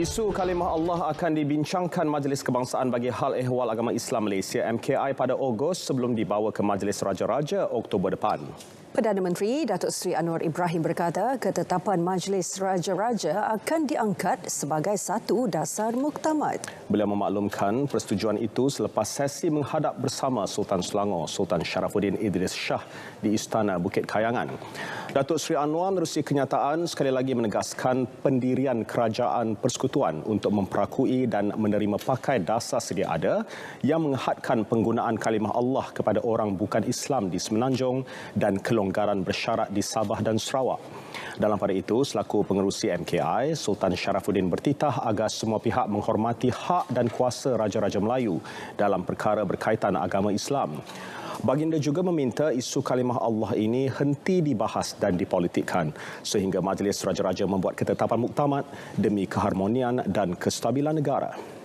Isu kalimah Allah akan dibincangkan Majlis Kebangsaan bagi Hal Ehwal Agama Islam Malaysia MKI pada Ogos sebelum dibawa ke Majlis Raja-Raja Oktober depan. Perdana Menteri Datuk Seri Anwar Ibrahim berkata ketetapan Majlis Raja-Raja akan diangkat sebagai satu dasar muktamad. Beliau memaklumkan persetujuan itu selepas sesi menghadap bersama Sultan Selangor, Sultan Sharafuddin Idris Shah di Istana Bukit Kayangan. Datuk Seri Anwar merusi kenyataan sekali lagi menegaskan pendirian kerajaan persekutuan untuk memperakui dan menerima pakai dasar sedia ada yang menghadkan penggunaan kalimah Allah kepada orang bukan Islam di Semenanjung dan Kelompok pelonggaran bersyarat di Sabah dan Sarawak. Dalam pada itu, selaku pengerusi MKI, Sultan Syarafuddin bertitah agar semua pihak menghormati hak dan kuasa Raja-Raja Melayu dalam perkara berkaitan agama Islam. Baginda juga meminta isu kalimah Allah ini henti dibahas dan dipolitikkan sehingga Majlis Raja-Raja membuat ketetapan muktamad demi keharmonian dan kestabilan negara.